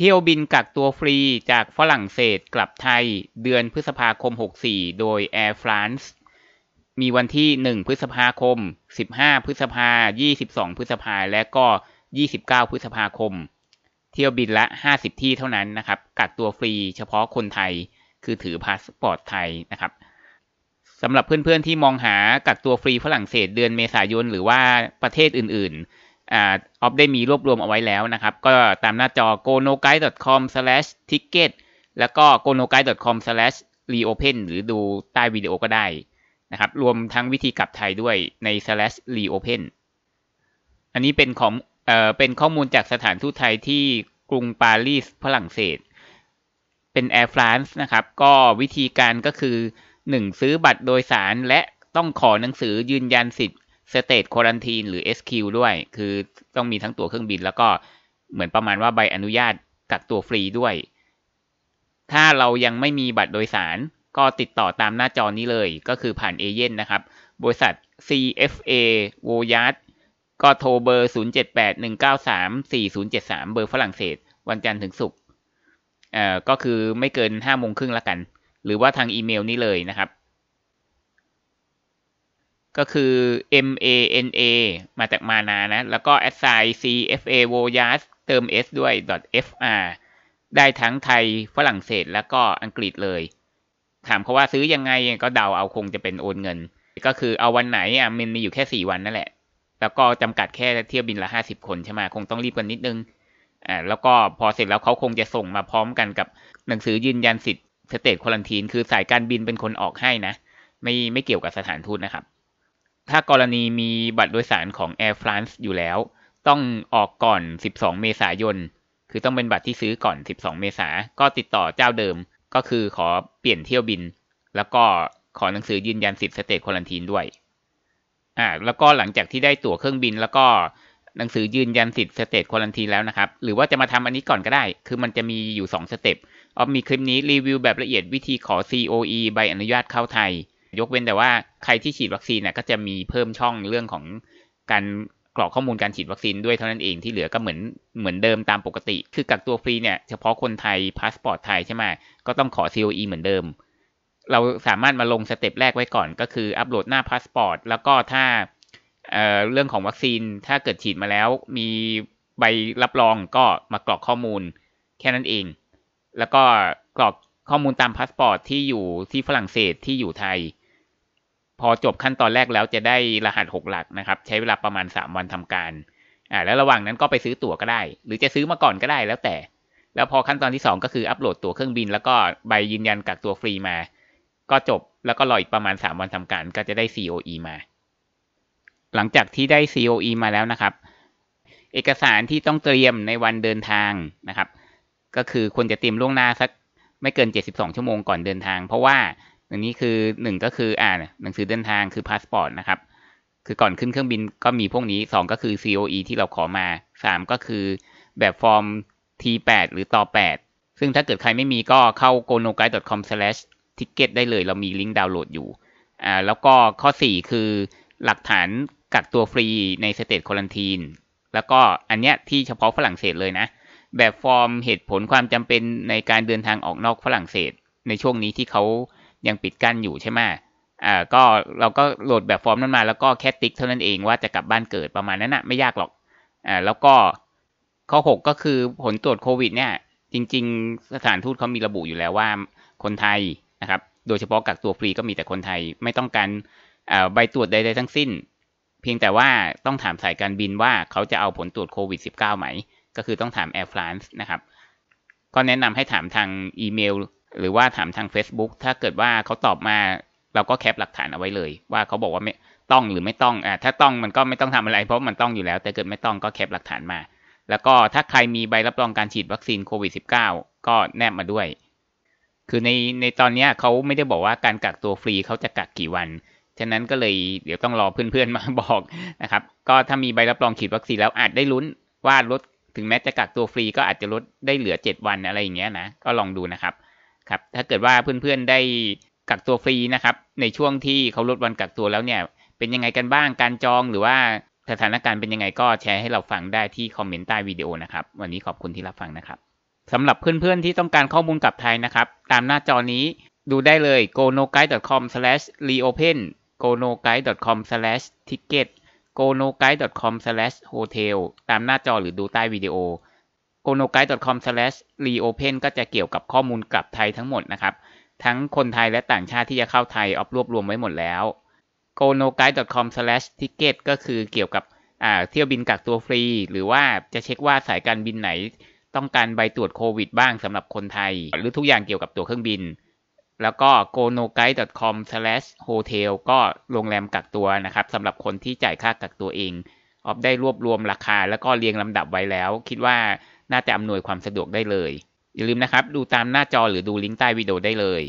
เที่ยวบินกักตัวฟรีจากฝรั่งเศสกลับไทยเดือนพฤษภาคม 64 โดย Air France มีวันที่ 1 พฤษภาคม 15 พฤษภา 22 พฤษภา และก็29 พฤษภาคม เที่ยวบินละ 50 ที่เท่านั้นนะครับ กักตัวฟรีเฉพาะคนไทยคือถือพาสปอร์ตไทยนะครับสำหรับเพื่อนๆที่มองหากักตัวฟรีฝรั่งเศสเดือนเมษายนหรือว่าประเทศอื่นออฟได้มีรวบรวมเอาไว้แล้วนะครับ ก็ตามหน้าจอ g o n o g u i d e c o m t i c k e t แล้วก็ g o n o g u i d e c o m r e o p e n หรือดูใต้วิดีโอก็ได้นะครับ รวมทั้งวิธีกลับไทยด้วยใน slash reopen อันนี้เป็นของ เอ่อ เป็นข้อมูลจากสถานทูตไทยที่กรุงปารีส ฝรั่งเศส เป็น Air France นะครับ ก็วิธีการก็คือ 1. ซื้อบัตรโดยสารและต้องขอหนังสือยืนยันสิทธิ์สเตตควอนทีนหรือ SQ ด้วย คือต้องมีทั้งตั๋วเครื่องบิน แล้วก็เหมือนประมาณว่าใบอนุญาตกักตัวฟรีด้วย ถ้าเรายังไม่มีบัตรโดยสารก็ติดต่อตามหน้าจอนี้เลย ก็คือผ่านเอเย่นนะครับ บริษัท CFA v o y a g e ก็โทรเบอร์ 078-193-4073 เบอร์ฝรั่งเศส วันจันทร์ถึงศุกร์เอ่อก็คือไม่เกิน5โมงครึ่งละกัน หรือว่าทางอีเมลนี้เลยนะครับก็คือ mana มาจากมานา นะ แล้วก็ assign cfa v o y a g เติม s ด้วย .fr ได้ทั้งไทย ฝรั่งเศส แล้วก็อังกฤษเลย ถามเขาว่าซื้อยังไง ก็เดาเอาคงจะเป็นโอนเงิน ก็คือเอาวันไหนอ่ะมันมีอยู่แค่สี่วันนั่นแหละ แล้วก็จำกัดแค่เที่ยวบินละห้าสิบคนใช่ไหมคงต้องรีบกันนิดนึง อ่า แล้วก็พอเสร็จแล้วเขาคงจะส่งมาพร้อมกันกับหนังสือยืนยันสิทธิ์สเตตควอลันทีนคือสายการบินเป็นคนออกให้นะไม่ไม่เกี่ยวกับสถานทูตนะครับถ้ากรณีมีบัตรโดยสารของ Air France อยู่แล้ว ต้องออกก่อน 12 เมษายนคือต้องเป็นบัตรที่ซื้อก่อน 12 เมษาก็ติดต่อเจ้าเดิมก็คือขอเปลี่ยนเที่ยวบิน แล้วก็ขอหนังสือยืนยันสิทธิ์สเตทควอลันทีนด้วยอ่าแล้วก็หลังจากที่ได้ตั๋วเครื่องบิน แล้วก็หนังสือยืนยันสิทธิ์สเตทควอลันทีนแล้วนะครับ หรือว่าจะมาทำอันนี้ก่อนก็ได้ คือมันจะมีอยู่ 2 สเต็ปออมีคลิปนี้รีวิวแบบละเอียดวิธีขอ COE ใบอนุญาตเข้าไทยยกเว้นแต่ว่าใครที่ฉีดวัคซีนเนี่ยก็จะมีเพิ่มช่องเรื่องของการกรอกข้อมูลการฉีดวัคซีนด้วยเท่านั้นเองที่เหลือก็เหมือนเหมือนเดิมตามปกติ คือกักตัวฟรีเนี่ย เฉพาะคนไทยพาสปอร์ตไทยใช่ไหมก็ต้องขอ COE เหมือนเดิม เราสามารถมาลงสเต็ปแรกไว้ก่อนก็คืออัปโหลดหน้าพาสปอร์ตแล้วก็ถ้าเเรื่องของวัคซีนถ้าเกิดฉีดมาแล้วมีใบรับรองก็มากรอกข้อมูลแค่นั้นเอง แล้วก็กรอกข้อมูลตามพาสปอร์ตที่อยู่ที่ฝรั่งเศสที่อยู่ไทยพอจบขั้นตอนแรกแล้วจะได้รหัส 6 หลักนะครับ ใช้เวลาประมาณ 3 วันทำการอ่าแล้วระหว่างนั้นก็ไปซื้อตั๋วก็ได้ หรือจะซื้อมาก่อนก็ได้แล้วแต่ แล้วพอขั้นตอนที่2ก็คืออัปโหลดตั๋วเครื่องบิน แล้วก็ใบยืนยันกักตัวฟรีมา ก็จบแล้วก็รออีกประมาณ 3 วันทำการก็จะได้ COE มาหลังจากที่ได้ COE มาแล้วนะครับ เอกสารที่ต้องเตรียมในวันเดินทางนะครับ ก็คือควรจะเตรียมล่วงหน้าสักไม่เกิน72ชั่วโมงก่อนเดินทาง เพราะว่าอันนี้คือหนึ่งก็คืออ่าหนังสือเดินทางคือพาสปอร์ตนะครับคือก่อนขึ้นเครื่องบินก็มีพวกนี้สองก็คือ COE ที่เราขอมา สามก็คือแบบฟอร์ม T8 หรือต่อ8ซึ่งถ้าเกิดใครไม่มีก็เข้า g o n o g u i d e c o m t i c k e t ได้เลยเรามีลิงก์ดาวน์โหลดอยู่อ่าแล้วก็ข้อ4คือหลักฐานกักตัวฟรีในสเตตควอลันทีนแล้วก็อันเนี้ยที่เฉพาะฝรั่งเศสเลยนะ แบบฟอร์มเหตุผลความจำเป็นในการเดินทางออกนอกฝรั่งเศส ในช่วงนี้ที่เขายังปิดกั้นอยู่ใช่ไหมอ่าก็เราก็โหลดแบบฟอร์มนั้นมาแล้วก็แค่ติ๊กเท่านั้นเองว่าจะกลับบ้านเกิดประมาณนั้นนะ ไม่ยากหรอก อ่าแล้วก็ข้อ 6 ก็คือผลตรวจโควิดเนี่ย จริงๆสถานทูตเขามีระบุอยู่แล้วว่าคนไทยนะครับ โดยเฉพาะกักตัวฟรีก็มีแต่คนไทย ไม่ต้องการใบตรวจใดๆทั้งสิ้น เพียงแต่ว่าต้องถามสายการบินว่าเขาจะเอาผลตรวจโควิด -19 ไหม ก็คือต้องถาม Air France นะครับ ก็แนะนำให้ถามทางอีเมลหรือว่าถามทาง Facebook ถ้าเกิดว่าเขาตอบมาเราก็แคปหลักฐานเอาไว้เลย ว่าเขาบอกว่าไม่ต้องหรือไม่ต้องอ่าถ้าต้องมันก็ไม่ต้องทำอะไร เพราะมันต้องอยู่แล้ว แต่เกิดไม่ต้องก็แคปหลักฐานมาแล้วก็ถ้าใครมีใบรับรองการฉีดวัคซีนโควิด -19 ก็แนบมาด้วย คือในในตอนนี้เขาไม่ได้บอกว่าการกักตัวฟรีเขาจะกักกี่วันฉะนั้นก็เลยเดี๋ยวต้องรอเพื่อนๆมาบอกนะครับ ก็ถ้ามีใบรับรองฉีดวัคซีนแล้วอาจได้ลุ้น ว่าลดถึงแม้จะกักตัวฟรีก็อาจจะลดได้เหลือ 7 วันอะไรอย่างเงี้ยนะก็ลองดูนะครับครับถ้าเกิดว่าเพื่อนๆได้กักตัวฟรีนะครับในช่วงที่เขาลดวันกักตัวแล้วเนี่ยเป็นยังไงกันบ้างการจองหรือว่าสถานการณ์เป็นยังไงก็แชร์ให้เราฟังได้ที่คอมเมนต์ใต้วิดีโอนะครับวันนี้ขอบคุณที่รับฟังนะครับสำหรับเพื่อนๆที่ต้องการข้อมูลกับไทยนะครับ ตามหน้าจอนี้ดูได้เลย g o n o g u i d e c o m r e o p e n g o n o g u i d e c o m t i c k e t g o n o g u i d e c o m h o t e l ตามหน้าจอหรือดูใต้วิดีโอ onoguide.com/reopen ก็จะเกี่ยวกับข้อมูลกลับไทยทั้งหมดนะครับ ทั้งคนไทยและต่างชาติที่จะเข้าไทยออบรวบรวมไว้หมดแล้ว g o n o g u i d e c o m t i c k e t ก็คือเกี่ยวกับเที่ยวบินกักตัวฟรี หรือว่าจะเช็คว่าสายการบินไหน ต้องการใบตรวจโควิดบ้างสำหรับคนไทย หรือทุกอย่างเกี่ยวกับตัวเครื่องบิน แล้วก็ g o n o g u i d e c o m hotel ก็โรงแรมกักตัวนะครับสำหรับคนที่จ่ายค่ากักตัวเอง ออฟได้รวบรวมราคา แล้วก็เรียงลำดับไว้แล้ว คิดว่าน่าจะอำนวยความสะดวกได้เลย อย่าลืมนะครับดูตามหน้าจอหรือดูลิงก์ใต้วิดีโอได้เลย